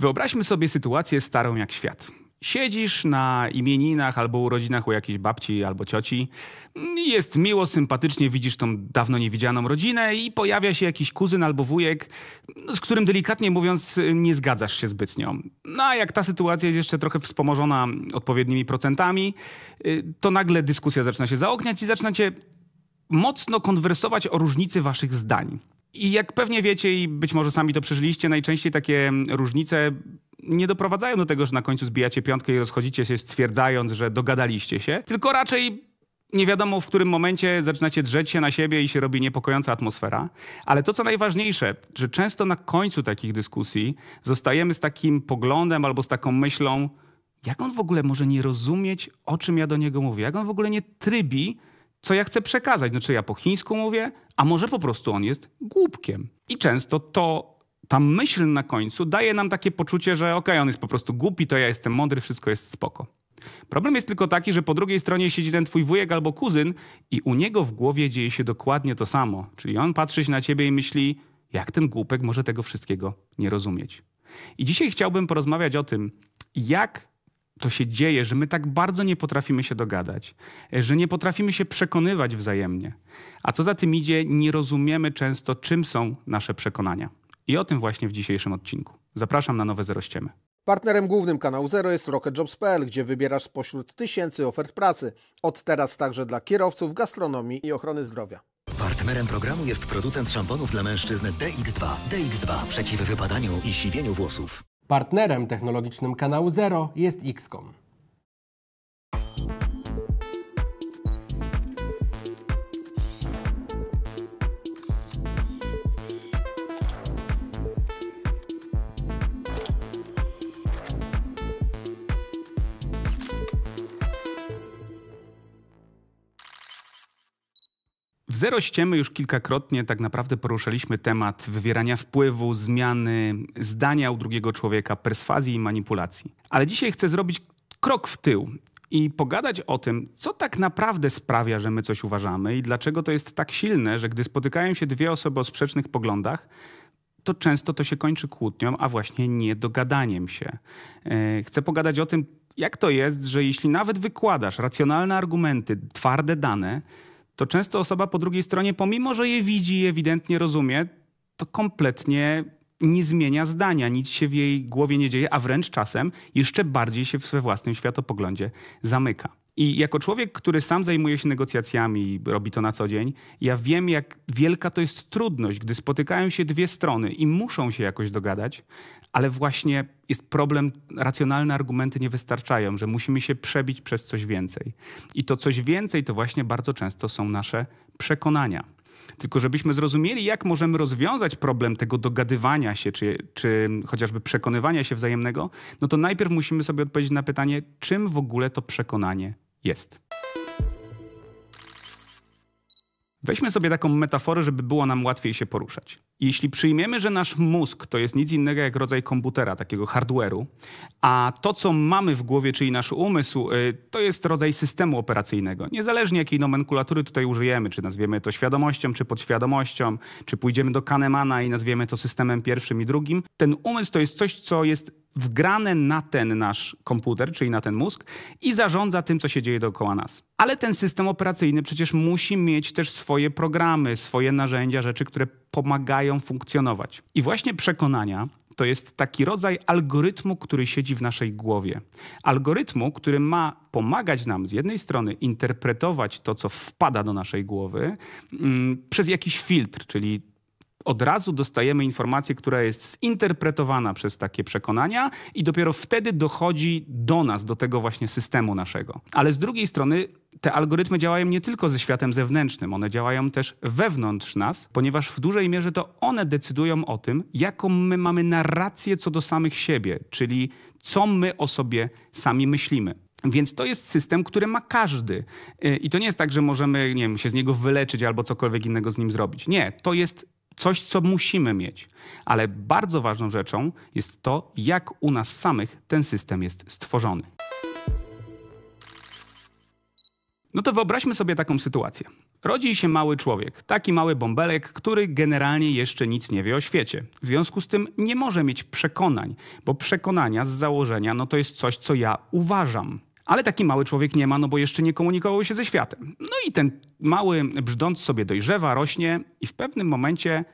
Wyobraźmy sobie sytuację starą jak świat. Siedzisz na imieninach albo urodzinach u jakiejś babci albo cioci. Jest miło, sympatycznie, widzisz tą dawno niewidzianą rodzinę i pojawia się jakiś kuzyn albo wujek, z którym delikatnie mówiąc nie zgadzasz się zbytnio. No a jak ta sytuacja jest jeszcze trochę wspomożona odpowiednimi procentami, to nagle dyskusja zaczyna się zaogniać i zaczynacie mocno konwersować o różnicy waszych zdań. I jak pewnie wiecie i być może sami to przeżyliście, najczęściej takie różnice nie doprowadzają do tego, że na końcu zbijacie piątkę i rozchodzicie się stwierdzając, że dogadaliście się, tylko raczej nie wiadomo w którym momencie zaczynacie drzeć się na siebie i się robi niepokojąca atmosfera. Ale to, co najważniejsze, że często na końcu takich dyskusji zostajemy z takim poglądem albo z taką myślą, jak on w ogóle może nie rozumieć, o czym ja do niego mówię, jak on w ogóle nie trybi, co ja chcę przekazać. No, czy ja po chińsku mówię, a może po prostu on jest głupkiem. I często to ta myśl na końcu daje nam takie poczucie, że okej, okay, on jest po prostu głupi, to ja jestem mądry, wszystko jest spoko. Problem jest tylko taki, że po drugiej stronie siedzi ten twój wujek albo kuzyn i u niego w głowie dzieje się dokładnie to samo. Czyli on patrzy się na ciebie i myśli, jak ten głupek może tego wszystkiego nie rozumieć. I dzisiaj chciałbym porozmawiać o tym, jak to się dzieje, że my tak bardzo nie potrafimy się dogadać, e, że nie potrafimy się przekonywać wzajemnie. A co za tym idzie, nie rozumiemy często, czym są nasze przekonania. I o tym właśnie w dzisiejszym odcinku. Zapraszam na nowe Zero Ściemy. Partnerem głównym kanału Zero jest RocketJobs.pl, gdzie wybierasz spośród tysięcy ofert pracy. Od teraz także dla kierowców, gastronomii i ochrony zdrowia. Partnerem programu jest producent szamponów dla mężczyzn DX2. DX2 przeciw wypadaniu i siwieniu włosów. Partnerem technologicznym kanału Zero jest XCOM. Zero ściemy już kilkakrotnie tak naprawdę poruszaliśmy temat wywierania wpływu, zmiany zdania u drugiego człowieka, perswazji i manipulacji. Ale dzisiaj chcę zrobić krok w tył i pogadać o tym, co tak naprawdę sprawia, że my coś uważamy i dlaczego to jest tak silne, że gdy spotykają się dwie osoby o sprzecznych poglądach, to często to się kończy kłótnią, a właśnie niedogadaniem się. E, chcę pogadać o tym, jak to jest, że jeśli nawet wykładasz racjonalne argumenty, twarde dane, to często osoba po drugiej stronie, pomimo że je widzi i ewidentnie rozumie, to kompletnie nie zmienia zdania, nic się w jej głowie nie dzieje, a wręcz czasem jeszcze bardziej się w swoim własnym światopoglądzie zamyka. I jako człowiek, który sam zajmuje się negocjacjami i robi to na co dzień, ja wiem, jak wielka to jest trudność, gdy spotykają się dwie strony i muszą się jakoś dogadać, ale właśnie jest problem, racjonalne argumenty nie wystarczają, że musimy się przebić przez coś więcej. I to coś więcej to właśnie bardzo często są nasze przekonania. Tylko żebyśmy zrozumieli, jak możemy rozwiązać problem tego dogadywania się, czy, czy chociażby przekonywania się wzajemnego, no to najpierw musimy sobie odpowiedzieć na pytanie, czym w ogóle to przekonanie jest. Weźmy sobie taką metaforę, żeby było nam łatwiej się poruszać. Jeśli przyjmiemy, że nasz mózg to jest nic innego jak rodzaj komputera, takiego hardware'u, a to, co mamy w głowie, czyli nasz umysł, y, to jest rodzaj systemu operacyjnego. Niezależnie jakiej nomenklatury tutaj użyjemy, czy nazwiemy to świadomością, czy podświadomością, czy pójdziemy do Kahnemana i nazwiemy to systemem pierwszym i drugim, ten umysł to jest coś, co jest wgrane na ten nasz komputer, czyli na ten mózg i zarządza tym, co się dzieje dookoła nas. Ale ten system operacyjny przecież musi mieć też swoje programy, swoje narzędzia, rzeczy, które pomagają funkcjonować. I właśnie przekonania to jest taki rodzaj algorytmu, który siedzi w naszej głowie. Algorytmu, który ma pomagać nam z jednej strony interpretować to, co wpada do naszej głowy, mm, przez jakiś filtr, czyli od razu dostajemy informację, która jest zinterpretowana przez takie przekonania, i dopiero wtedy dochodzi do nas, do tego właśnie systemu naszego. Ale z drugiej strony, te algorytmy działają nie tylko ze światem zewnętrznym, one działają też wewnątrz nas, ponieważ w dużej mierze to one decydują o tym, jaką my mamy narrację co do samych siebie, czyli co my o sobie sami myślimy. Więc to jest system, który ma każdy. Y, I to nie jest tak, że możemy nie wiem, się z niego wyleczyć albo cokolwiek innego z nim zrobić. Nie, to jest coś, co musimy mieć. Ale bardzo ważną rzeczą jest to, jak u nas samych ten system jest stworzony. No to wyobraźmy sobie taką sytuację. Rodzi się mały człowiek, taki mały bąbelek, który generalnie jeszcze nic nie wie o świecie. W związku z tym nie może mieć przekonań, bo przekonania z założenia no to jest coś, co ja uważam. Ale taki mały człowiek nie ma, no bo jeszcze nie komunikował się ze światem. No i ten mały brzdąc sobie dojrzewa, rośnie i w pewnym momencie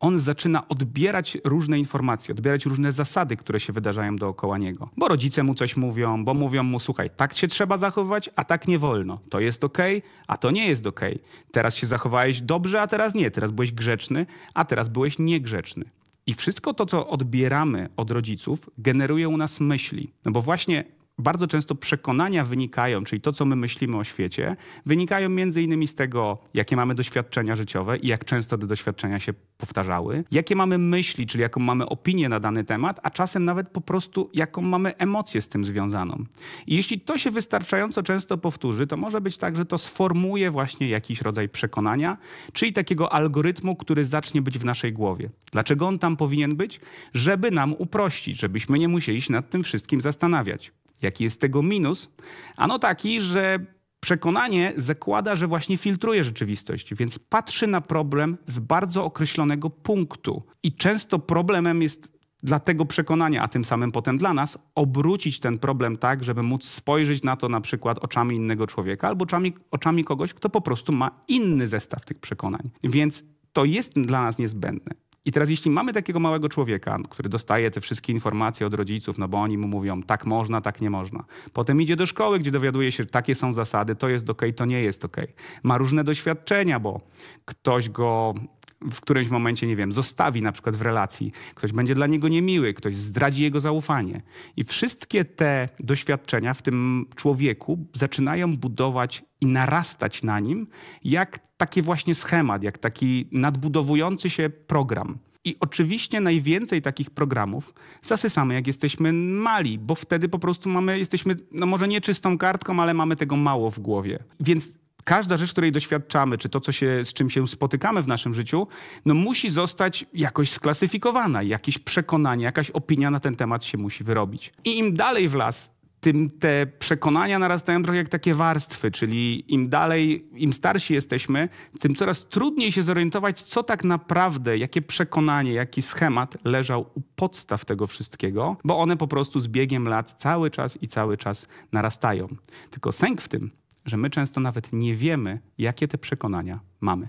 on zaczyna odbierać różne informacje, odbierać różne zasady, które się wydarzają dookoła niego. Bo rodzice mu coś mówią, bo mówią mu, słuchaj, tak się trzeba zachowywać, a tak nie wolno. To jest okej, okay, a to nie jest okej. Okay. Teraz się zachowałeś dobrze, a teraz nie. Teraz byłeś grzeczny, a teraz byłeś niegrzeczny. I wszystko to, co odbieramy od rodziców, generuje u nas myśli. No bo właśnie bardzo często przekonania wynikają, czyli to, co my myślimy o świecie, wynikają między innymi z tego, jakie mamy doświadczenia życiowe i jak często te doświadczenia się powtarzały, jakie mamy myśli, czyli jaką mamy opinię na dany temat, a czasem nawet po prostu jaką mamy emocję z tym związaną. I jeśli to się wystarczająco często powtórzy, to może być tak, że to sformuje właśnie jakiś rodzaj przekonania, czyli takiego algorytmu, który zacznie być w naszej głowie. Dlaczego on tam powinien być? Żeby nam uprościć, żebyśmy nie musieli się nad tym wszystkim zastanawiać. Jaki jest tego minus? Ano taki, że przekonanie zakłada, że właśnie filtruje rzeczywistość, więc patrzy na problem z bardzo określonego punktu. I często problemem jest dla tego przekonania, a tym samym potem dla nas, obrócić ten problem tak, żeby móc spojrzeć na to na przykład oczami innego człowieka albo oczami, oczami kogoś, kto po prostu ma inny zestaw tych przekonań. Więc to jest dla nas niezbędne. I teraz, jeśli mamy takiego małego człowieka, który dostaje te wszystkie informacje od rodziców, no bo oni mu mówią, tak można, tak nie można. Potem idzie do szkoły, gdzie dowiaduje się, takie są zasady, to jest ok, to nie jest ok. Ma różne doświadczenia, bo ktoś go w którymś momencie, nie wiem, zostawi na przykład w relacji, ktoś będzie dla niego niemiły, ktoś zdradzi jego zaufanie. I wszystkie te doświadczenia w tym człowieku zaczynają budować i narastać na nim, jak taki właśnie schemat, jak taki nadbudowujący się program. I oczywiście najwięcej takich programów zasysamy, jak jesteśmy mali, bo wtedy po prostu mamy, jesteśmy, no może nie czystą kartką, ale mamy tego mało w głowie. Więc każda rzecz, której doświadczamy, czy to, co się, z czym się spotykamy w naszym życiu, no musi zostać jakoś sklasyfikowana. Jakieś przekonanie, jakaś opinia na ten temat się musi wyrobić. I im dalej w las, tym te przekonania narastają trochę jak takie warstwy, czyli im dalej, im starsi jesteśmy, tym coraz trudniej się zorientować, co tak naprawdę, jakie przekonanie, jaki schemat leżał u podstaw tego wszystkiego, bo one po prostu z biegiem lat cały czas i cały czas narastają. Tylko sęk w tym, że my często nawet nie wiemy, jakie te przekonania mamy.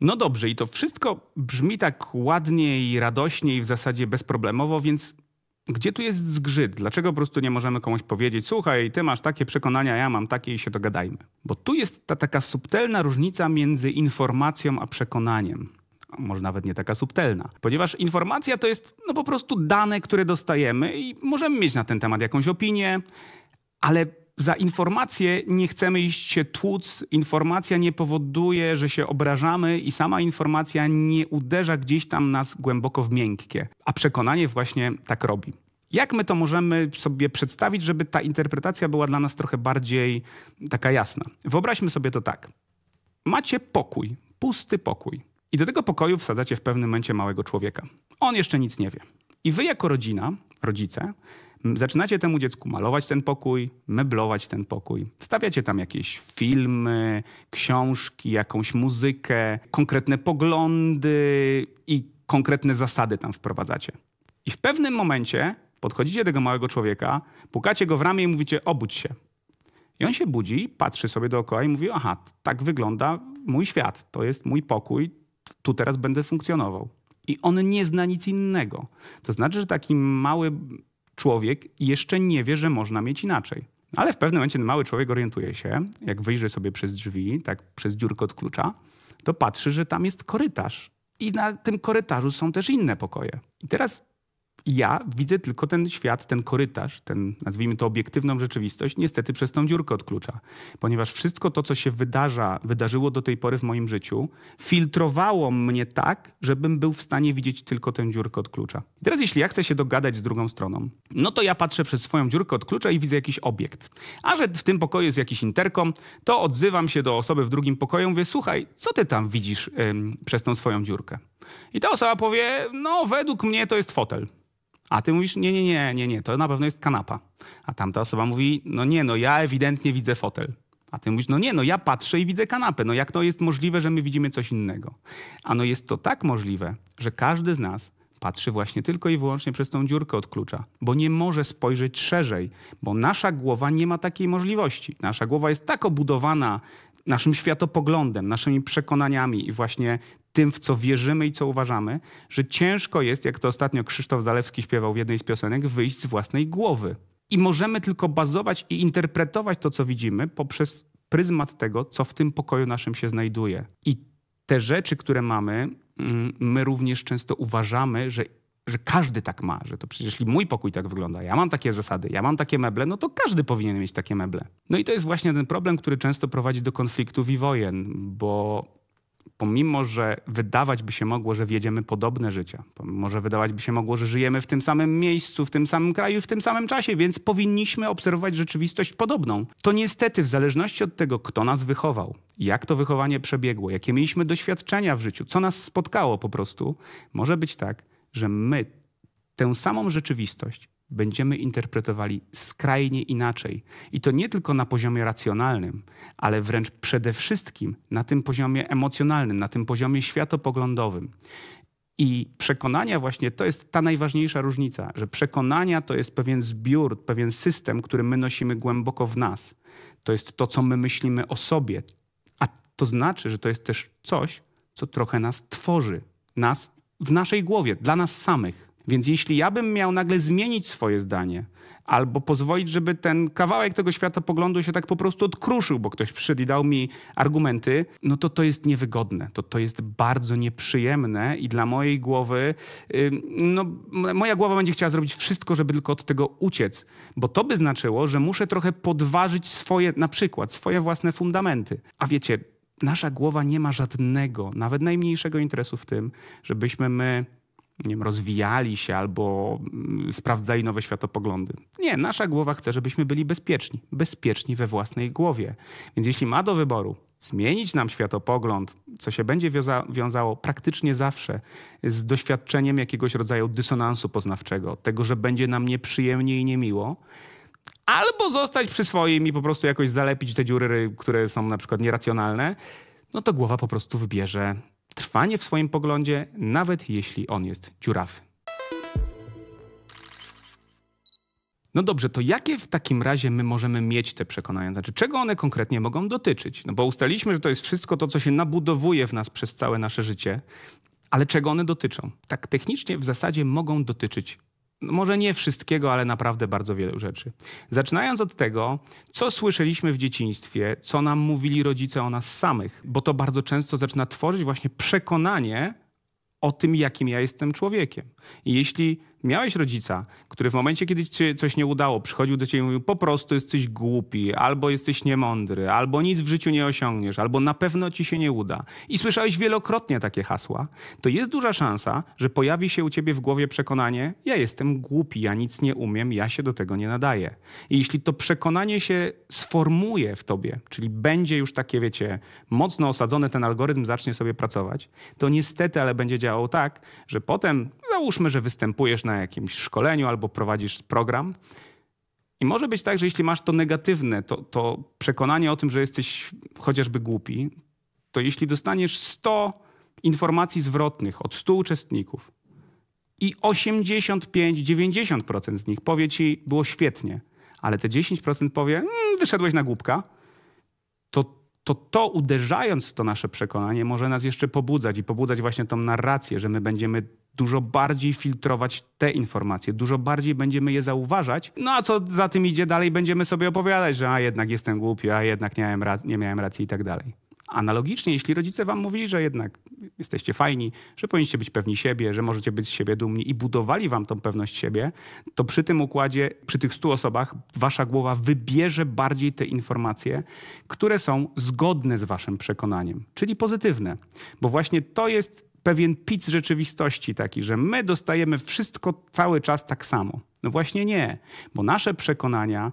No dobrze, i to wszystko brzmi tak ładnie i radośnie i w zasadzie bezproblemowo, więc gdzie tu jest zgrzyt? Dlaczego po prostu nie możemy komuś powiedzieć, słuchaj, ty masz takie przekonania, ja mam takie i się dogadajmy? Bo tu jest ta taka subtelna różnica między informacją a przekonaniem może nawet nie taka subtelna. Ponieważ informacja to jest no po prostu dane, które dostajemy i możemy mieć na ten temat jakąś opinię, ale za informację nie chcemy iść się tłuc, informacja nie powoduje, że się obrażamy i sama informacja nie uderza gdzieś tam nas głęboko w miękkie, a przekonanie właśnie tak robi. Jak my to możemy sobie przedstawić, żeby ta interpretacja była dla nas trochę bardziej taka jasna? Wyobraźmy sobie to tak. Macie pokój, pusty pokój. I do tego pokoju wsadzacie w pewnym momencie małego człowieka. On jeszcze nic nie wie. I wy jako rodzina, rodzice, zaczynacie temu dziecku malować ten pokój, meblować ten pokój. Wstawiacie tam jakieś filmy, książki, jakąś muzykę, konkretne poglądy i konkretne zasady tam wprowadzacie. I w pewnym momencie podchodzicie do tego małego człowieka, pukacie go w ramię i mówicie: obudź się. I on się budzi, patrzy sobie dookoła i mówi: Aha, tak wygląda mój świat, to jest mój pokój, tu teraz będę funkcjonował. I on nie zna nic innego. To znaczy, że taki mały człowiek jeszcze nie wie, że można mieć inaczej. Ale w pewnym momencie mały człowiek orientuje się, jak wyjrzy sobie przez drzwi, tak przez dziurkę od klucza, to patrzy, że tam jest korytarz. I na tym korytarzu są też inne pokoje. I teraz ja widzę tylko ten świat, ten korytarz, ten, nazwijmy to obiektywną rzeczywistość, niestety przez tą dziurkę od klucza. Ponieważ wszystko to, co się wydarza, wydarzyło do tej pory w moim życiu, filtrowało mnie tak, żebym był w stanie widzieć tylko tę dziurkę od klucza. I teraz, jeśli ja chcę się dogadać z drugą stroną, no to ja patrzę przez swoją dziurkę od klucza i widzę jakiś obiekt. A że w tym pokoju jest jakiś interkom, to odzywam się do osoby w drugim pokoju, mówię, słuchaj, co ty tam widzisz ym, przez tą swoją dziurkę? I ta osoba powie, no według mnie to jest fotel. A ty mówisz, nie, nie, nie, nie, nie, to na pewno jest kanapa. A tamta osoba mówi, no nie, no ja ewidentnie widzę fotel. A ty mówisz, no nie, no ja patrzę i widzę kanapę. No jak to jest możliwe, że my widzimy coś innego? A no jest to tak możliwe, że każdy z nas patrzy właśnie tylko i wyłącznie przez tą dziurkę od klucza, bo nie może spojrzeć szerzej, bo nasza głowa nie ma takiej możliwości. Nasza głowa jest tak obudowana naszym światopoglądem, naszymi przekonaniami i właśnie tym, w co wierzymy i co uważamy, że ciężko jest, jak to ostatnio Krzysztof Zalewski śpiewał w jednej z piosenek, wyjść z własnej głowy. I możemy tylko bazować i interpretować to, co widzimy, poprzez pryzmat tego, co w tym pokoju naszym się znajduje. I te rzeczy, które mamy, mm, my również często uważamy, że że każdy tak ma, że to przecież jeśli mój pokój tak wygląda, ja mam takie zasady, ja mam takie meble, no to każdy powinien mieć takie meble. No i to jest właśnie ten problem, który często prowadzi do konfliktów i wojen, bo pomimo, że wydawać by się mogło, że wiedziemy podobne życia, może że wydawać by się mogło, że żyjemy w tym samym miejscu, w tym samym kraju, w tym samym czasie, więc powinniśmy obserwować rzeczywistość podobną, to niestety w zależności od tego, kto nas wychował, jak to wychowanie przebiegło, jakie mieliśmy doświadczenia w życiu, co nas spotkało po prostu, może być tak, że my tę samą rzeczywistość będziemy interpretowali skrajnie inaczej. I to nie tylko na poziomie racjonalnym, ale wręcz przede wszystkim na tym poziomie emocjonalnym, na tym poziomie światopoglądowym. I przekonania właśnie to jest ta najważniejsza różnica, że przekonania to jest pewien zbiór, pewien system, który my nosimy głęboko w nas. To jest to, co my myślimy o sobie. A to znaczy, że to jest też coś, co trochę nas tworzy. Nas, w naszej głowie, dla nas samych. Więc jeśli ja bym miał nagle zmienić swoje zdanie, albo pozwolić, żeby ten kawałek tego światopoglądu się tak po prostu odkruszył, bo ktoś przyszedł i dał mi argumenty, no to to jest niewygodne, to to jest bardzo nieprzyjemne i dla mojej głowy, no moja głowa będzie chciała zrobić wszystko, żeby tylko od tego uciec, bo to by znaczyło, że muszę trochę podważyć swoje, na przykład swoje własne fundamenty. A wiecie, nasza głowa nie ma żadnego, nawet najmniejszego interesu w tym, żebyśmy my nie wiem, rozwijali się albo mm, sprawdzali nowe światopoglądy. Nie, nasza głowa chce, żebyśmy byli bezpieczni, bezpieczni we własnej głowie. Więc jeśli ma do wyboru zmienić nam światopogląd, co się będzie wiązało praktycznie zawsze z doświadczeniem jakiegoś rodzaju dysonansu poznawczego, tego, że będzie nam nieprzyjemnie i niemiło, albo zostać przy swoim i po prostu jakoś zalepić te dziury, które są na przykład nieracjonalne, no to głowa po prostu wybierze trwanie w swoim poglądzie, nawet jeśli on jest dziurawy. No dobrze, to jakie w takim razie my możemy mieć te przekonania? Znaczy, czego one konkretnie mogą dotyczyć? No bo ustaliliśmy, że to jest wszystko to, co się nabudowuje w nas przez całe nasze życie, ale czego one dotyczą? Tak technicznie w zasadzie mogą dotyczyć może nie wszystkiego, ale naprawdę bardzo wielu rzeczy. Zaczynając od tego, co słyszeliśmy w dzieciństwie, co nam mówili rodzice o nas samych, bo to bardzo często zaczyna tworzyć właśnie przekonanie o tym, jakim ja jestem człowiekiem. I jeśli miałeś rodzica, który w momencie, kiedy ci coś nie udało, przychodził do ciebie i mówił, po prostu jesteś głupi, albo jesteś niemądry, albo nic w życiu nie osiągniesz, albo na pewno ci się nie uda. I słyszałeś wielokrotnie takie hasła, to jest duża szansa, że pojawi się u ciebie w głowie przekonanie, ja jestem głupi, ja nic nie umiem, ja się do tego nie nadaję. I jeśli to przekonanie się sformuje w tobie, czyli będzie już takie, wiecie, mocno osadzone, ten algorytm zacznie sobie pracować, to niestety, ale będzie działał tak, że potem załóżmy, że występujesz na jakimś szkoleniu albo prowadzisz program. I może być tak, że jeśli masz to negatywne, to, to przekonanie o tym, że jesteś chociażby głupi, to jeśli dostaniesz 100 informacji zwrotnych od 100 uczestników i 85-90% z nich powie ci, było świetnie, ale te 10% powie, mmm, wyszedłeś na głupka, to to to uderzając w to nasze przekonanie może nas jeszcze pobudzać i pobudzać właśnie tą narrację, że my będziemy dużo bardziej filtrować te informacje, dużo bardziej będziemy je zauważać. No a co za tym idzie dalej, będziemy sobie opowiadać, że a jednak jestem głupi, a jednak nie miałem, ra- nie miałem racji i tak dalej. Analogicznie, jeśli rodzice wam mówili, że jednak jesteście fajni, że powinniście być pewni siebie, że możecie być z siebie dumni i budowali wam tą pewność siebie, to przy tym układzie, przy tych stu osobach, wasza głowa wybierze bardziej te informacje, które są zgodne z waszym przekonaniem, czyli pozytywne. Bo właśnie to jest pewien pic rzeczywistości taki, że my dostajemy wszystko cały czas tak samo. No właśnie nie, bo nasze przekonania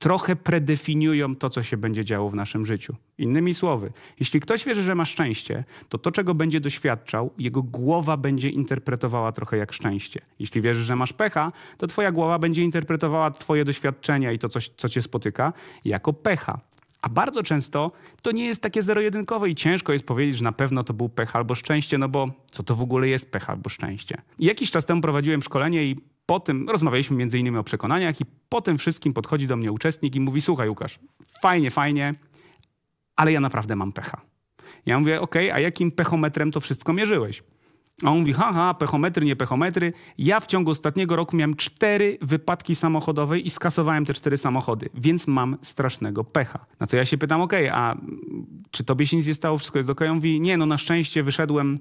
trochę predefiniują to, co się będzie działo w naszym życiu. Innymi słowy, jeśli ktoś wierzy, że ma szczęście, to to, czego będzie doświadczał, jego głowa będzie interpretowała trochę jak szczęście. Jeśli wierzy, że masz pecha, to twoja głowa będzie interpretowała twoje doświadczenia i to, co, co cię spotyka, jako pecha. A bardzo często to nie jest takie zero-jedynkowe i ciężko jest powiedzieć, że na pewno to był pech albo szczęście, no bo co to w ogóle jest pech albo szczęście. jakiś czas temu prowadziłem szkolenie i po tym rozmawialiśmy między innymi o przekonaniach i po tym wszystkim podchodzi do mnie uczestnik i mówi, słuchaj Łukasz, fajnie, fajnie, ale ja naprawdę mam pecha. Ja mówię, okej, okay, a jakim pechometrem to wszystko mierzyłeś? A on mówi, haha, pechometry, nie pechometry. Ja w ciągu ostatniego roku miałem cztery wypadki samochodowe i skasowałem te cztery samochody, więc mam strasznego pecha. Na co ja się pytam, okej, okay, a mm, czy tobie się nic nie stało, wszystko jest okej? Okay? On mówi, nie, no na szczęście wyszedłem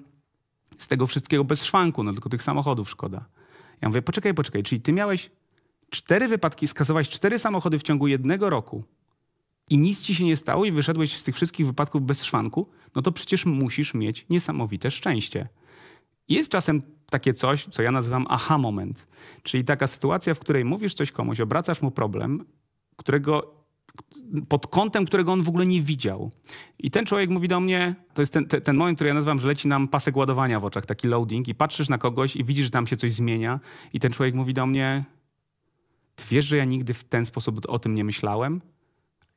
z tego wszystkiego bez szwanku, no tylko tych samochodów szkoda. Ja mówię, poczekaj, poczekaj, czyli ty miałeś cztery wypadki, skasowałeś cztery samochody w ciągu jednego roku i nic ci się nie stało i wyszedłeś z tych wszystkich wypadków bez szwanku, no to przecież musisz mieć niesamowite szczęście. Jest czasem takie coś, co ja nazywam aha moment, czyli taka sytuacja, w której mówisz coś komuś, obracasz mu problem, którego pod kątem, którego on w ogóle nie widział. I ten człowiek mówi do mnie, to jest ten, ten moment, który ja nazywam, że leci nam pasek ładowania w oczach, taki loading i patrzysz na kogoś i widzisz, że tam się coś zmienia i ten człowiek mówi do mnie, ty wiesz, że ja nigdy w ten sposób o tym nie myślałem?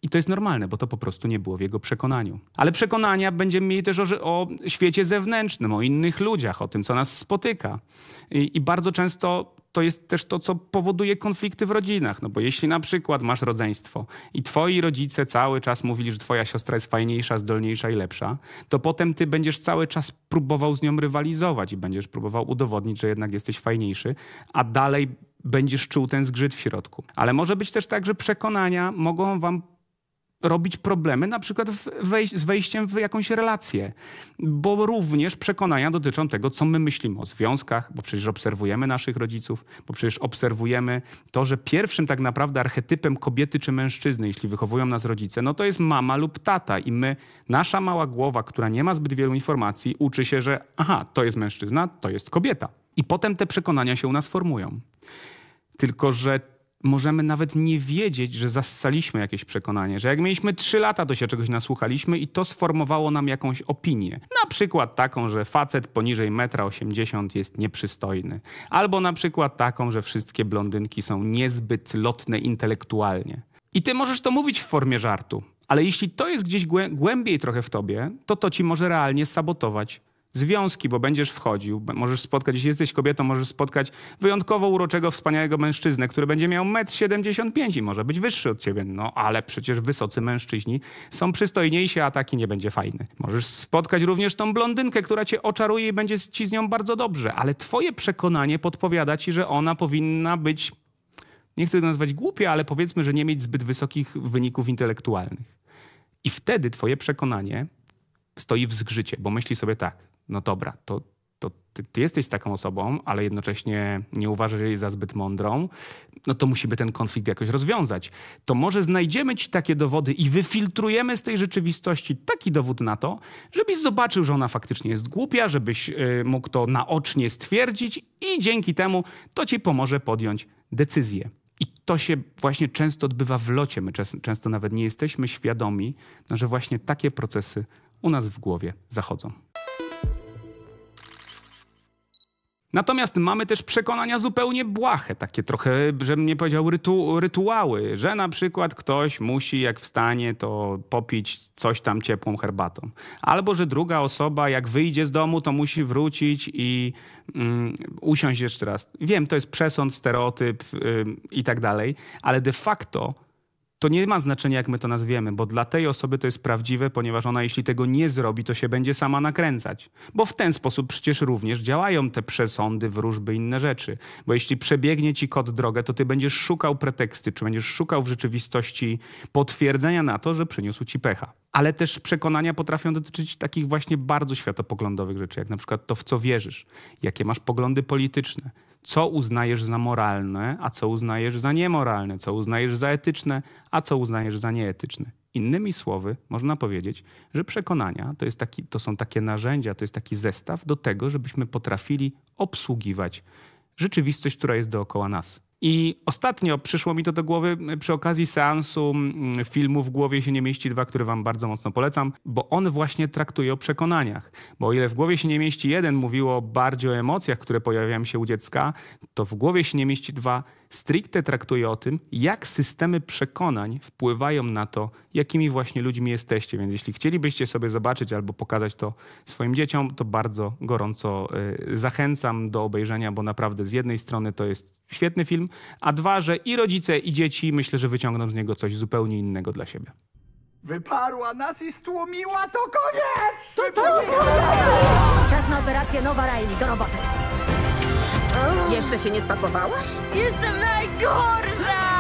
I to jest normalne, bo to po prostu nie było w jego przekonaniu. Ale przekonania będziemy mieli też o, o świecie zewnętrznym, o innych ludziach, o tym, co nas spotyka. I, i bardzo często to jest też to, co powoduje konflikty w rodzinach. No bo jeśli na przykład masz rodzeństwo i twoi rodzice cały czas mówili, że twoja siostra jest fajniejsza, zdolniejsza i lepsza, to potem ty będziesz cały czas próbował z nią rywalizować i będziesz próbował udowodnić, że jednak jesteś fajniejszy, a dalej będziesz czuł ten zgrzyt w środku. Ale może być też tak, że przekonania mogą wam robić problemy, na przykład wejś z wejściem w jakąś relację, bo również przekonania dotyczą tego, co my myślimy o związkach, bo przecież obserwujemy naszych rodziców, bo przecież obserwujemy to, że pierwszym tak naprawdę archetypem kobiety czy mężczyzny, jeśli wychowują nas rodzice, no to jest mama lub tata i my, nasza mała głowa, która nie ma zbyt wielu informacji, uczy się, że aha, to jest mężczyzna, to jest kobieta. I potem te przekonania się u nas formują. Tylko, że możemy nawet nie wiedzieć, że zassaliśmy jakieś przekonanie, że jak mieliśmy 3 lata, to się czegoś nasłuchaliśmy i to sformowało nam jakąś opinię. Na przykład taką, że facet poniżej 1,80 m jest nieprzystojny. Albo na przykład taką, że wszystkie blondynki są niezbyt lotne intelektualnie. I ty możesz to mówić w formie żartu, ale jeśli to jest gdzieś głębiej trochę w tobie, to to ci może realnie sabotować związki, bo będziesz wchodził, możesz spotkać, jeśli jesteś kobietą, możesz spotkać wyjątkowo uroczego, wspaniałego mężczyznę, który będzie miał 1,75 m i może być wyższy od ciebie. No ale przecież wysocy mężczyźni są przystojniejsi, a taki nie będzie fajny. Możesz spotkać również tą blondynkę, która cię oczaruje i będzie ci z nią bardzo dobrze, ale twoje przekonanie podpowiada ci, że ona powinna być, nie chcę to nazwać głupia, ale powiedzmy, że nie mieć zbyt wysokich wyników intelektualnych. I wtedy twoje przekonanie stoi w zgrzycie, bo myśli sobie tak, no dobra, to, to ty, ty, jesteś taką osobą, ale jednocześnie nie uważasz jej za zbyt mądrą, no to musimy ten konflikt jakoś rozwiązać. To może znajdziemy ci takie dowody i wyfiltrujemy z tej rzeczywistości taki dowód na to, żebyś zobaczył, że ona faktycznie jest głupia, żebyś y, mógł to naocznie stwierdzić i dzięki temu to ci pomoże podjąć decyzję. I to się właśnie często odbywa w locie. My często nawet nie jesteśmy świadomi, no, że właśnie takie procesy u nas w głowie zachodzą. Natomiast mamy też przekonania zupełnie błahe, takie trochę, żebym nie powiedział, rytu, rytuały, że na przykład ktoś musi, jak wstanie, to popić coś tam ciepłą herbatą. Albo że druga osoba, jak wyjdzie z domu, to musi wrócić i mm, usiąść jeszcze raz. Wiem, to jest przesąd, stereotyp yy, i tak dalej, ale de facto to nie ma znaczenia, jak my to nazwiemy, bo dla tej osoby to jest prawdziwe, ponieważ ona, jeśli tego nie zrobi, to się będzie sama nakręcać. Bo w ten sposób przecież również działają te przesądy, wróżby, inne rzeczy. Bo jeśli przebiegnie ci kot drogę, to ty będziesz szukał preteksty, czy będziesz szukał w rzeczywistości potwierdzenia na to, że przyniósł ci pecha. Ale też przekonania potrafią dotyczyć takich właśnie bardzo światopoglądowych rzeczy, jak na przykład to, w co wierzysz, jakie masz poglądy polityczne, co uznajesz za moralne, a co uznajesz za niemoralne, co uznajesz za etyczne, a co uznajesz za nieetyczne. Innymi słowy, można powiedzieć, że przekonania to, jest taki, to są takie narzędzia, to jest taki zestaw do tego, żebyśmy potrafili obsługiwać rzeczywistość, która jest dookoła nas. I ostatnio przyszło mi to do głowy e, przy okazji seansu mm, filmu W głowie się nie mieści dwa, który wam bardzo mocno polecam, bo on właśnie traktuje o przekonaniach. Bo o ile w głowie się nie mieści jeden mówiło bardziej o emocjach, które pojawiają się u dziecka, to w głowie się nie mieści dwa stricte traktuje o tym, jak systemy przekonań wpływają na to, jakimi właśnie ludźmi jesteście. Więc jeśli chcielibyście sobie zobaczyć albo pokazać to swoim dzieciom, to bardzo gorąco y, zachęcam do obejrzenia, bo naprawdę z jednej strony to jest świetny film, a dwa, że i rodzice, i dzieci myślę, że wyciągną z niego coś zupełnie innego dla siebie. Wyparła nas i stłumiła, to koniec! Czas na operację Nowa Riley, do roboty! Jeszcze się nie spakowałaś? Jestem najgorsza!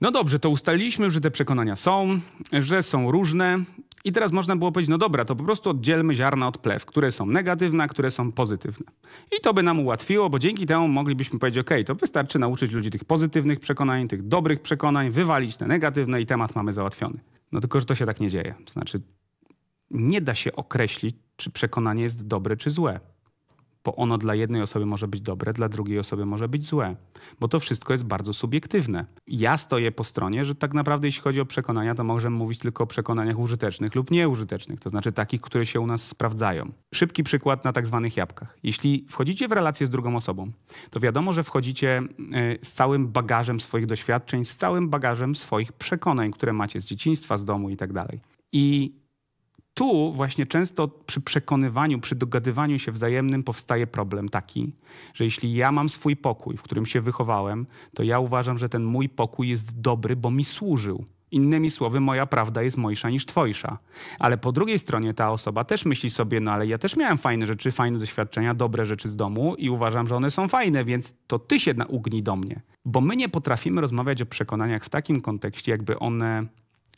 No dobrze, to ustaliliśmy, że te przekonania są, że są różne. I teraz można było powiedzieć, no dobra, to po prostu oddzielmy ziarna od plew, które są negatywne, a które są pozytywne. I to by nam ułatwiło, bo dzięki temu moglibyśmy powiedzieć, ok, to wystarczy nauczyć ludzi tych pozytywnych przekonań, tych dobrych przekonań, wywalić te negatywne i temat mamy załatwiony. No tylko, że to się tak nie dzieje. To znaczy, nie da się określić, czy przekonanie jest dobre czy złe. Bo ono dla jednej osoby może być dobre, dla drugiej osoby może być złe. Bo to wszystko jest bardzo subiektywne. Ja stoję po stronie, że tak naprawdę jeśli chodzi o przekonania, to możemy mówić tylko o przekonaniach użytecznych lub nieużytecznych, to znaczy takich, które się u nas sprawdzają. Szybki przykład na tak zwanych jabłkach. Jeśli wchodzicie w relację z drugą osobą, to wiadomo, że wchodzicie e, z całym bagażem swoich doświadczeń, z całym bagażem swoich przekonań, które macie z dzieciństwa, z domu i tak dalej. I tu właśnie często przy przekonywaniu, przy dogadywaniu się wzajemnym powstaje problem taki, że jeśli ja mam swój pokój, w którym się wychowałem, to ja uważam, że ten mój pokój jest dobry, bo mi służył. Innymi słowy, moja prawda jest mojsza niż twojsza. Ale po drugiej stronie ta osoba też myśli sobie, no ale ja też miałem fajne rzeczy, fajne doświadczenia, dobre rzeczy z domu i uważam, że one są fajne, więc to ty się ugnij do mnie. Bo my nie potrafimy rozmawiać o przekonaniach w takim kontekście, jakby one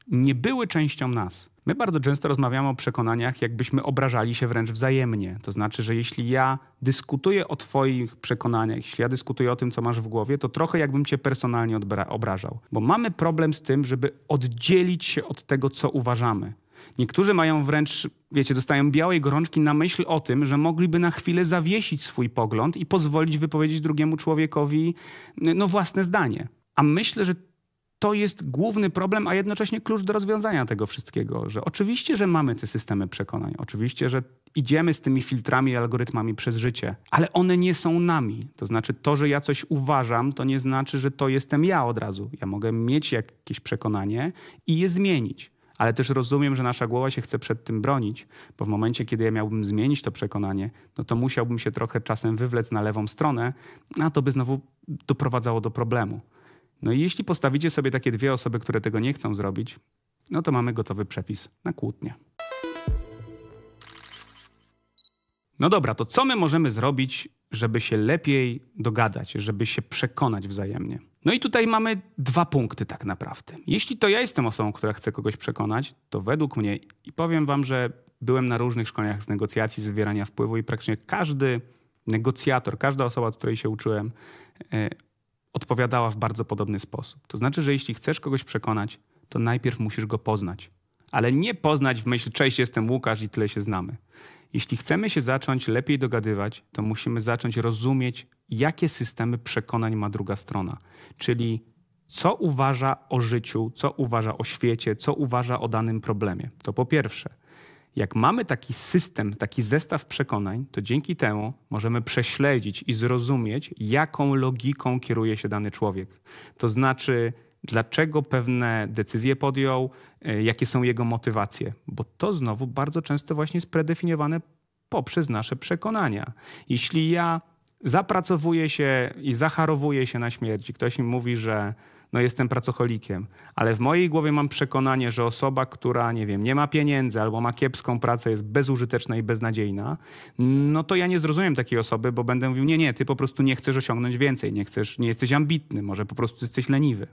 nie były częścią nas. My bardzo często rozmawiamy o przekonaniach, jakbyśmy obrażali się wręcz wzajemnie. To znaczy, że jeśli ja dyskutuję o Twoich przekonaniach, jeśli ja dyskutuję o tym, co masz w głowie, to trochę jakbym Cię personalnie obrażał. Bo mamy problem z tym, żeby oddzielić się od tego, co uważamy. Niektórzy mają wręcz, wiecie, dostają białej gorączki na myśl o tym, że mogliby na chwilę zawiesić swój pogląd i pozwolić wypowiedzieć drugiemu człowiekowi no, własne zdanie. A myślę, że to jest główny problem, a jednocześnie klucz do rozwiązania tego wszystkiego, że oczywiście, że mamy te systemy przekonań, oczywiście, że idziemy z tymi filtrami i algorytmami przez życie, ale one nie są nami. To znaczy, to, że ja coś uważam, to nie znaczy, że to jestem ja od razu. Ja mogę mieć jakieś przekonanie i je zmienić. Ale też rozumiem, że nasza głowa się chce przed tym bronić, bo w momencie, kiedy ja miałbym zmienić to przekonanie, no to musiałbym się trochę czasem wywlec na lewą stronę, a to by znowu doprowadzało do problemu. No i jeśli postawicie sobie takie dwie osoby, które tego nie chcą zrobić, no to mamy gotowy przepis na kłótnię. No dobra, to co my możemy zrobić, żeby się lepiej dogadać, żeby się przekonać wzajemnie? No i tutaj mamy dwa punkty tak naprawdę. Jeśli to ja jestem osobą, która chce kogoś przekonać, to według mnie, i powiem wam, że byłem na różnych szkoleniach z negocjacji, z wywierania wpływu i praktycznie każdy negocjator, każda osoba, od której się uczyłem, e, odpowiadała w bardzo podobny sposób. To znaczy, że jeśli chcesz kogoś przekonać, to najpierw musisz go poznać. Ale nie poznać w myśl, cześć, jestem Łukasz i tyle się znamy. Jeśli chcemy się zacząć lepiej dogadywać, to musimy zacząć rozumieć, jakie systemy przekonań ma druga strona. Czyli co uważa o życiu, co uważa o świecie, co uważa o danym problemie. To po pierwsze. Jak mamy taki system, taki zestaw przekonań, to dzięki temu możemy prześledzić i zrozumieć, jaką logiką kieruje się dany człowiek. To znaczy, dlaczego pewne decyzje podjął, e, jakie są jego motywacje, bo to znowu bardzo często właśnie jest predefiniowane poprzez nasze przekonania. Jeśli ja zapracowuję się i zacharowuję się na śmierć, ktoś mi mówi, że no jestem pracocholikiem, ale w mojej głowie mam przekonanie, że osoba, która, nie wiem, nie ma pieniędzy albo ma kiepską pracę, jest bezużyteczna i beznadziejna, no to ja nie zrozumiem takiej osoby, bo będę mówił, nie, nie, ty po prostu nie chcesz osiągnąć więcej, nie chcesz, nie jesteś ambitny, może po prostu jesteś leniwy.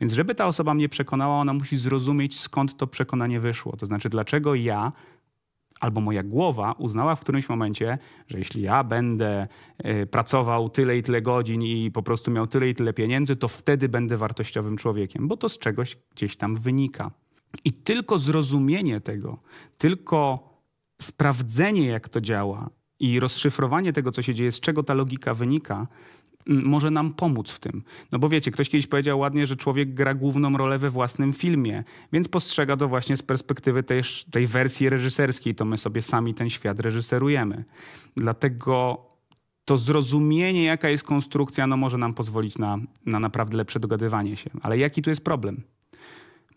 Więc żeby ta osoba mnie przekonała, ona musi zrozumieć, skąd to przekonanie wyszło. To znaczy, dlaczego ja albo moja głowa uznała w którymś momencie, że jeśli ja będę e, pracował tyle i tyle godzin i po prostu miał tyle i tyle pieniędzy, to wtedy będę wartościowym człowiekiem, bo to z czegoś gdzieś tam wynika. I tylko zrozumienie tego, tylko sprawdzenie, jak to działa i rozszyfrowanie tego, co się dzieje, z czego ta logika wynika, może nam pomóc w tym. No bo wiecie, ktoś kiedyś powiedział ładnie, że człowiek gra główną rolę we własnym filmie, więc postrzega to właśnie z perspektywy tej, tej wersji reżyserskiej, to my sobie sami ten świat reżyserujemy. Dlatego to zrozumienie, jaka jest konstrukcja, no może nam pozwolić na, na naprawdę lepsze dogadywanie się. Ale jaki tu jest problem?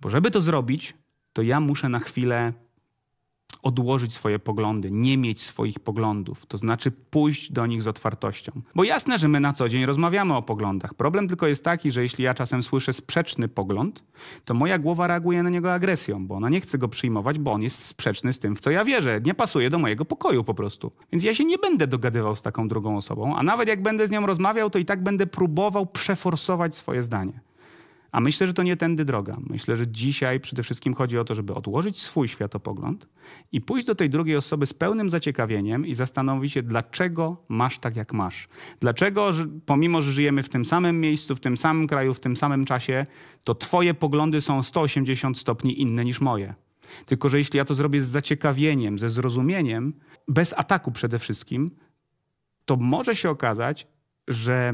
Bo żeby to zrobić, to ja muszę na chwilę odłożyć swoje poglądy, nie mieć swoich poglądów, to znaczy pójść do nich z otwartością. Bo jasne, że my na co dzień rozmawiamy o poglądach. Problem tylko jest taki, że jeśli ja czasem słyszę sprzeczny pogląd, to moja głowa reaguje na niego agresją, bo ona nie chce go przyjmować, bo on jest sprzeczny z tym, w co ja wierzę. Nie pasuje do mojego pokoju po prostu. Więc ja się nie będę dogadywał z taką drugą osobą, a nawet jak będę z nią rozmawiał, to i tak będę próbował przeforsować swoje zdanie. A myślę, że to nie tędy droga. Myślę, że dzisiaj przede wszystkim chodzi o to, żeby odłożyć swój światopogląd i pójść do tej drugiej osoby z pełnym zaciekawieniem i zastanowić się, dlaczego masz tak, jak masz. Dlaczego, że pomimo, że żyjemy w tym samym miejscu, w tym samym kraju, w tym samym czasie, to twoje poglądy są 180 stopni inne niż moje. Tylko, że jeśli ja to zrobię z zaciekawieniem, ze zrozumieniem, bez ataku przede wszystkim, to może się okazać, że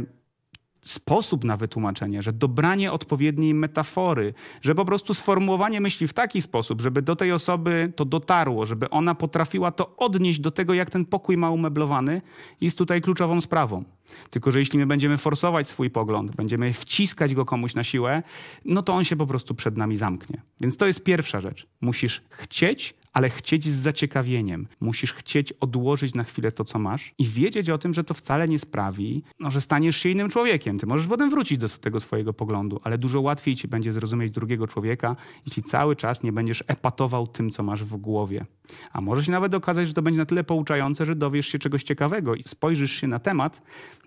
sposób na wytłumaczenie, że dobranie odpowiedniej metafory, że po prostu sformułowanie myśli w taki sposób, żeby do tej osoby to dotarło, żeby ona potrafiła to odnieść do tego, jak ten pokój ma umeblowany, jest tutaj kluczową sprawą. Tylko, że jeśli my będziemy forsować swój pogląd, będziemy wciskać go komuś na siłę, no to on się po prostu przed nami zamknie. Więc to jest pierwsza rzecz. Musisz chcieć ale chcieć z zaciekawieniem. Musisz chcieć odłożyć na chwilę to, co masz i wiedzieć o tym, że to wcale nie sprawi, no, że staniesz się innym człowiekiem. Ty możesz potem wrócić do tego swojego poglądu, ale dużo łatwiej ci będzie zrozumieć drugiego człowieka, jeśli cały czas nie będziesz epatował tym, co masz w głowie. A może się nawet okazać, że to będzie na tyle pouczające, że dowiesz się czegoś ciekawego i spojrzysz się na temat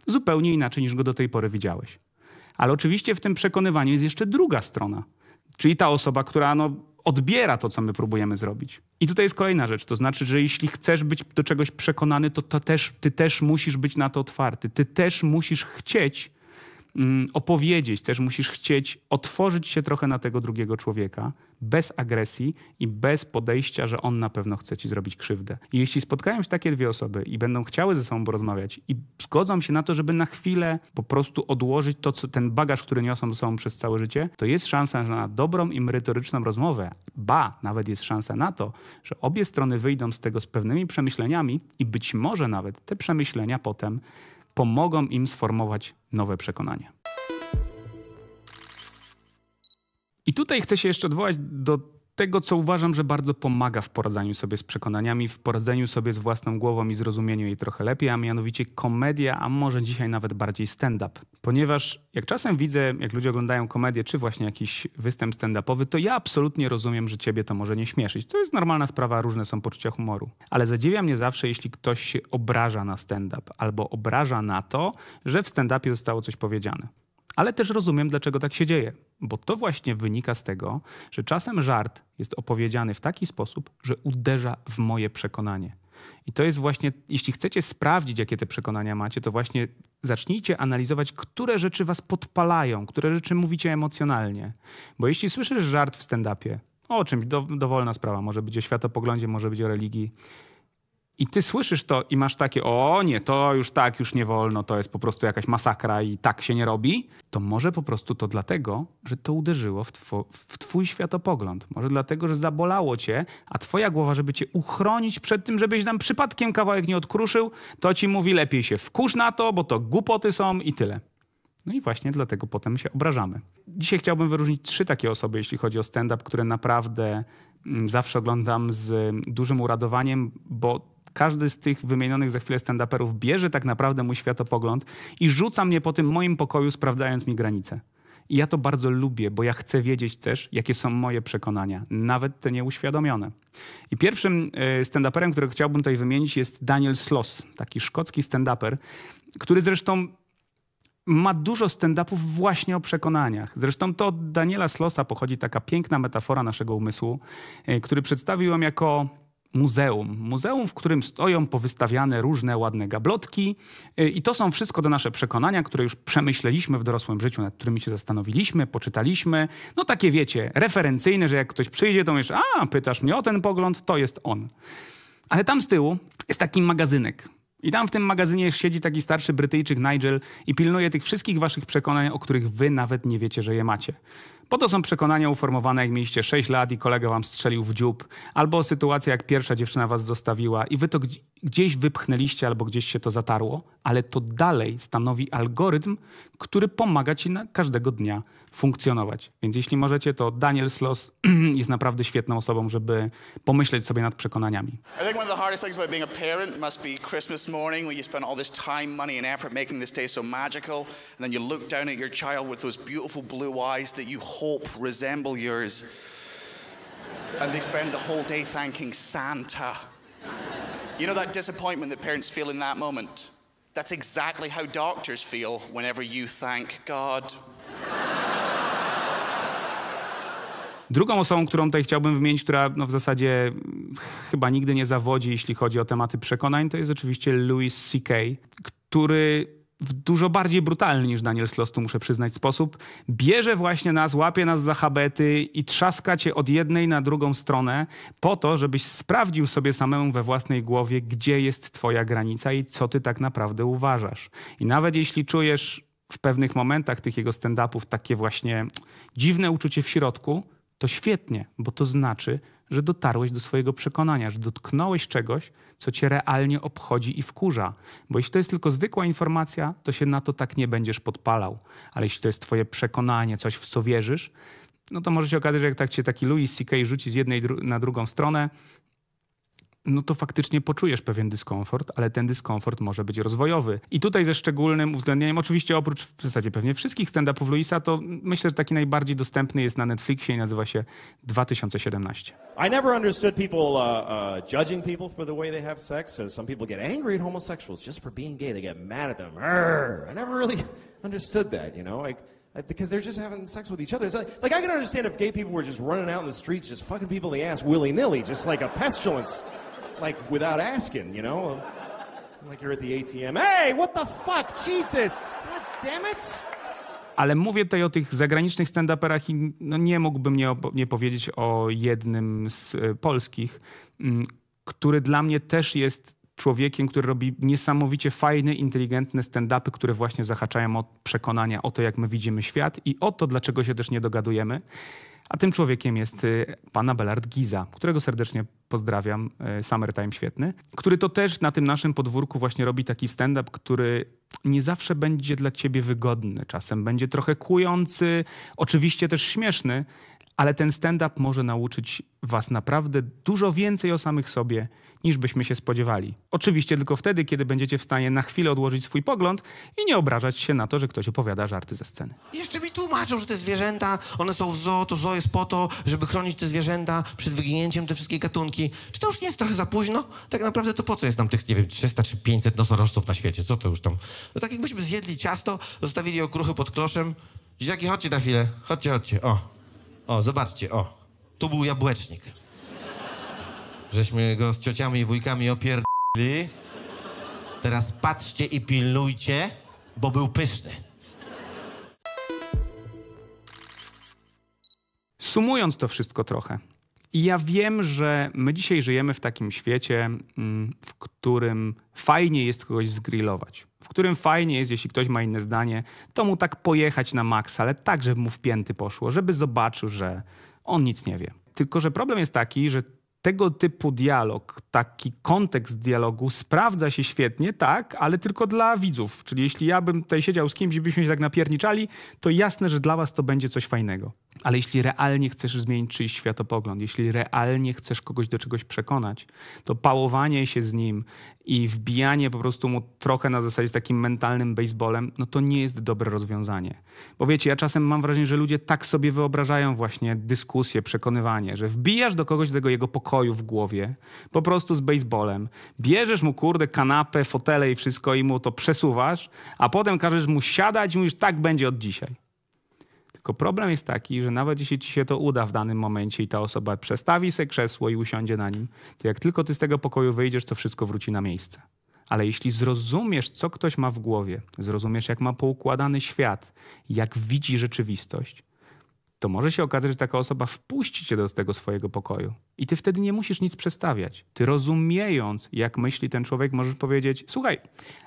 zupełnie inaczej, niż go do tej pory widziałeś. Ale oczywiście w tym przekonywaniu jest jeszcze druga strona, czyli ta osoba, która no, odbiera to, co my próbujemy zrobić. I tutaj jest kolejna rzecz, to znaczy, że jeśli chcesz być do czegoś przekonany, to, to też, ty też musisz być na to otwarty. Ty też musisz chcieć mm, opowiedzieć, też musisz chcieć otworzyć się trochę na tego drugiego człowieka, bez agresji i bez podejścia, że on na pewno chce ci zrobić krzywdę. I jeśli spotkają się takie dwie osoby i będą chciały ze sobą porozmawiać i zgodzą się na to, żeby na chwilę po prostu odłożyć to, co, ten bagaż, który niosą ze sobą przez całe życie, to jest szansa na dobrą i merytoryczną rozmowę. Ba, nawet jest szansa na to, że obie strony wyjdą z tego z pewnymi przemyśleniami i być może nawet te przemyślenia potem pomogą im sformować nowe przekonanie. I tutaj chcę się jeszcze odwołać do tego, co uważam, że bardzo pomaga w poradzeniu sobie z przekonaniami, w poradzeniu sobie z własną głową i zrozumieniu jej trochę lepiej, a mianowicie komedia, a może dzisiaj nawet bardziej stand-up. Ponieważ jak czasem widzę, jak ludzie oglądają komedię, czy właśnie jakiś występ stand-upowy, to ja absolutnie rozumiem, że ciebie to może nie śmieszyć. To jest normalna sprawa, różne są poczucia humoru. Ale zadziwia mnie zawsze, jeśli ktoś się obraża na stand-up albo obraża na to, że w stand-upie zostało coś powiedziane. Ale też rozumiem, dlaczego tak się dzieje bo to właśnie wynika z tego, że czasem żart jest opowiedziany w taki sposób, że uderza w moje przekonanie. I to jest właśnie, jeśli chcecie sprawdzić, jakie te przekonania macie, to właśnie zacznijcie analizować, które rzeczy was podpalają, które rzeczy mówicie emocjonalnie. Bo jeśli słyszysz żart w stand-upie, o czymś, do, dowolna sprawa, może być o światopoglądzie, może być o religii, i ty słyszysz to i masz takie, o nie, to już tak, już nie wolno, to jest po prostu jakaś masakra i tak się nie robi, to może po prostu to dlatego, że to uderzyło w, two, w twój światopogląd. Może dlatego, że zabolało cię, a twoja głowa, żeby cię uchronić przed tym, żebyś tam przypadkiem kawałek nie odkruszył, to ci mówi lepiej się wkurz na to, bo to głupoty są i tyle. No i właśnie dlatego potem się obrażamy. Dzisiaj chciałbym wyróżnić trzy takie osoby, jeśli chodzi o stand-up, które naprawdę mm, zawsze oglądam z dużym uradowaniem, bo każdy z tych wymienionych za chwilę stand-uperów bierze tak naprawdę mój światopogląd i rzuca mnie po tym moim pokoju, sprawdzając mi granice. I ja to bardzo lubię, bo ja chcę wiedzieć też, jakie są moje przekonania, nawet te nieuświadomione. I pierwszym e, stand-uperem, którego chciałbym tutaj wymienić, jest Daniel Sloss, taki szkocki stand-uper, który zresztą ma dużo stand-upów właśnie o przekonaniach. Zresztą to od Daniela Slosa pochodzi taka piękna metafora naszego umysłu, e, który przedstawiłem jako muzeum. Muzeum, w którym stoją powystawiane różne ładne gablotki y, i to są wszystko do nasze przekonania, które już przemyśleliśmy w dorosłym życiu, nad którymi się zastanowiliśmy, poczytaliśmy. No takie wiecie, referencyjne, że jak ktoś przyjdzie, to mówisz, a pytasz mnie o ten pogląd, to jest on. Ale tam z tyłu jest taki magazynek i tam w tym magazynie siedzi taki starszy Brytyjczyk Nigel i pilnuje tych wszystkich waszych przekonań, o których wy nawet nie wiecie, że je macie. Po to są przekonania uformowane, jak mieliście 6 lat i kolega wam strzelił w dziób, albo sytuacja, jak pierwsza dziewczyna was zostawiła i wy to gdzieś wypchnęliście, albo gdzieś się to zatarło, ale to dalej stanowi algorytm, który pomaga ci każdego dnia funkcjonować. Więc jeśli możecie, to Daniel Sloss jest naprawdę świetną osobą, żeby pomyśleć sobie nad przekonaniami. I think one of the hardest things about being a parent must be Christmas morning when you spend all this time, money and effort making this day so magical and then you look down at your child with those beautiful blue eyes that you hope resemble yours and they spend the whole day thanking Santa. You know that disappointment that parents feel in that moment? That's exactly how doctors feel whenever you thank God. Drugą osobą, którą tutaj chciałbym wymienić, która no w zasadzie mm, chyba nigdy nie zawodzi, jeśli chodzi o tematy przekonań, to jest oczywiście Louis C.K., który w dużo bardziej brutalny niż Daniel Slostu, muszę przyznać, sposób bierze właśnie nas, łapie nas za habety i trzaska cię od jednej na drugą stronę po to, żebyś sprawdził sobie samemu we własnej głowie, gdzie jest twoja granica i co ty tak naprawdę uważasz. I nawet jeśli czujesz w pewnych momentach tych jego stand-upów takie właśnie dziwne uczucie w środku, to świetnie, bo to znaczy, że dotarłeś do swojego przekonania, że dotknąłeś czegoś, co cię realnie obchodzi i wkurza. Bo jeśli to jest tylko zwykła informacja, to się na to tak nie będziesz podpalał. Ale jeśli to jest twoje przekonanie, coś w co wierzysz, no to może się okazać, że jak tak cię taki Louis C.K. rzuci z jednej dru na drugą stronę, no to faktycznie poczujesz pewien dyskomfort, ale ten dyskomfort może być rozwojowy. I tutaj ze szczególnym uwzględnieniem, oczywiście oprócz w zasadzie pewnie wszystkich stand-upów Luisa, to myślę, że taki najbardziej dostępny jest na Netflixie i nazywa się 2017. I never understood people uh, uh, judging people for the way they have sex. So some people get angry at homosexuals just for being gay. They get mad at them. Arr! I never really understood that, you know? Like, because they're just having sex with each other. It's like, like I can understand if gay people were just running out in the streets, just fucking people in the ass willy nilly, just like a pestilence like without asking, you know? Like you're at the ATM. Hey, what the fuck? Jesus! God damn it! Ale mówię tutaj o tych zagranicznych stand-uperach i no nie mógłbym nie, nie powiedzieć o jednym z e, polskich, mm, który dla mnie też jest człowiekiem, który robi niesamowicie fajne, inteligentne stand-upy, które właśnie zahaczają o przekonania o to, jak my widzimy świat i o to, dlaczego się też nie dogadujemy. A tym człowiekiem jest y, pana Belard Giza, którego serdecznie pozdrawiam, y, Summertime świetny, który to też na tym naszym podwórku właśnie robi taki stand-up, który nie zawsze będzie dla ciebie wygodny. Czasem będzie trochę kłujący, oczywiście też śmieszny, ale ten stand-up może nauczyć was naprawdę dużo więcej o samych sobie niż byśmy się spodziewali. Oczywiście tylko wtedy, kiedy będziecie w stanie na chwilę odłożyć swój pogląd i nie obrażać się na to, że ktoś opowiada żarty ze sceny. Jeszcze mi tłumaczą, że te zwierzęta, one są w zoo, to zoo jest po to, żeby chronić te zwierzęta przed wyginięciem te wszystkie gatunki. Czy to już nie jest trochę za późno? Tak naprawdę to po co jest nam tych, nie wiem, 300 czy 500 nosorożców na świecie? Co to już tam? No tak jakbyśmy zjedli ciasto, zostawili okruchy pod kloszem. Dzieciaki, chodźcie na chwilę. Chodźcie, chodźcie. O, o, zobaczcie, o. Tu był jabłecznik żeśmy go z ciociami i wujkami opierdli. Teraz patrzcie i pilnujcie, bo był pyszny. Sumując to wszystko trochę, i ja wiem, że my dzisiaj żyjemy w takim świecie, mm, w którym fajnie jest kogoś zgrillować. W którym fajnie jest, jeśli ktoś ma inne zdanie, to mu tak pojechać na maksa, ale tak, żeby mu w pięty poszło, żeby zobaczył, że on nic nie wie. Tylko, że problem jest taki, że tego typu dialog, taki kontekst dialogu sprawdza się świetnie, tak, ale tylko dla widzów. Czyli jeśli ja bym tutaj siedział z kimś byśmy się tak napierniczali, to jasne, że dla was to będzie coś fajnego. Ale jeśli realnie chcesz zmienić czyjś światopogląd, jeśli realnie chcesz kogoś do czegoś przekonać, to pałowanie się z nim i wbijanie po prostu mu trochę na zasadzie z takim mentalnym baseballem, no to nie jest dobre rozwiązanie. Bo wiecie, ja czasem mam wrażenie, że ludzie tak sobie wyobrażają właśnie dyskusję, przekonywanie, że wbijasz do kogoś do tego jego pokoju w głowie, po prostu z baseballem, bierzesz mu kurde kanapę, fotele i wszystko i mu to przesuwasz, a potem każesz mu siadać i mówisz tak będzie od dzisiaj. Tylko problem jest taki, że nawet jeśli ci się to uda w danym momencie i ta osoba przestawi sobie krzesło i usiądzie na nim, to jak tylko ty z tego pokoju wyjdziesz, to wszystko wróci na miejsce. Ale jeśli zrozumiesz, co ktoś ma w głowie, zrozumiesz, jak ma poukładany świat, jak widzi rzeczywistość, to może się okazać, że taka osoba wpuści cię do tego swojego pokoju. I ty wtedy nie musisz nic przestawiać. Ty rozumiejąc, jak myśli ten człowiek, możesz powiedzieć: Słuchaj,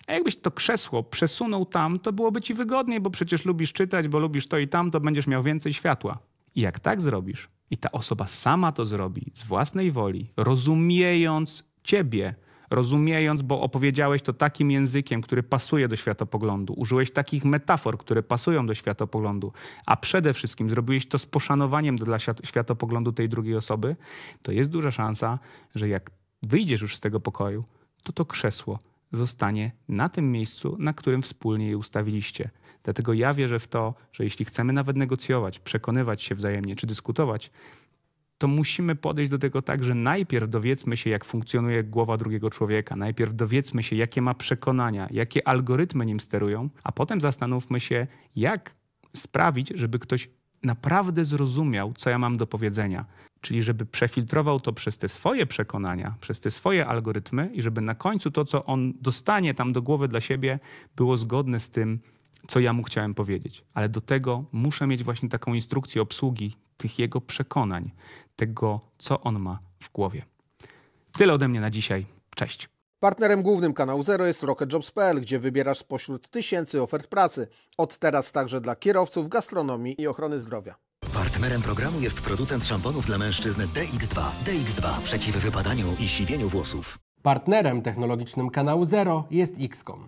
a jakbyś to krzesło przesunął tam, to byłoby ci wygodniej, bo przecież lubisz czytać, bo lubisz to i tam, to będziesz miał więcej światła. I jak tak zrobisz, i ta osoba sama to zrobi z własnej woli, rozumiejąc ciebie, rozumiejąc, bo opowiedziałeś to takim językiem, który pasuje do światopoglądu, użyłeś takich metafor, które pasują do światopoglądu, a przede wszystkim zrobiłeś to z poszanowaniem dla światopoglądu tej drugiej osoby, to jest duża szansa, że jak wyjdziesz już z tego pokoju, to to krzesło zostanie na tym miejscu, na którym wspólnie je ustawiliście. Dlatego ja wierzę w to, że jeśli chcemy nawet negocjować, przekonywać się wzajemnie czy dyskutować, to musimy podejść do tego tak, że najpierw dowiedzmy się, jak funkcjonuje głowa drugiego człowieka, najpierw dowiedzmy się, jakie ma przekonania, jakie algorytmy nim sterują, a potem zastanówmy się, jak sprawić, żeby ktoś naprawdę zrozumiał, co ja mam do powiedzenia. Czyli żeby przefiltrował to przez te swoje przekonania, przez te swoje algorytmy i żeby na końcu to, co on dostanie tam do głowy dla siebie, było zgodne z tym, co ja mu chciałem powiedzieć. Ale do tego muszę mieć właśnie taką instrukcję obsługi tych jego przekonań, tego, co on ma w głowie. Tyle ode mnie na dzisiaj. Cześć. Partnerem głównym kanału Zero jest RocketJobs.pl, gdzie wybierasz spośród tysięcy ofert pracy. Od teraz także dla kierowców, gastronomii i ochrony zdrowia. Partnerem programu jest producent szamponów dla mężczyzn DX2. DX2 przeciw wypadaniu i siwieniu włosów. Partnerem technologicznym kanału Zero jest XCOM.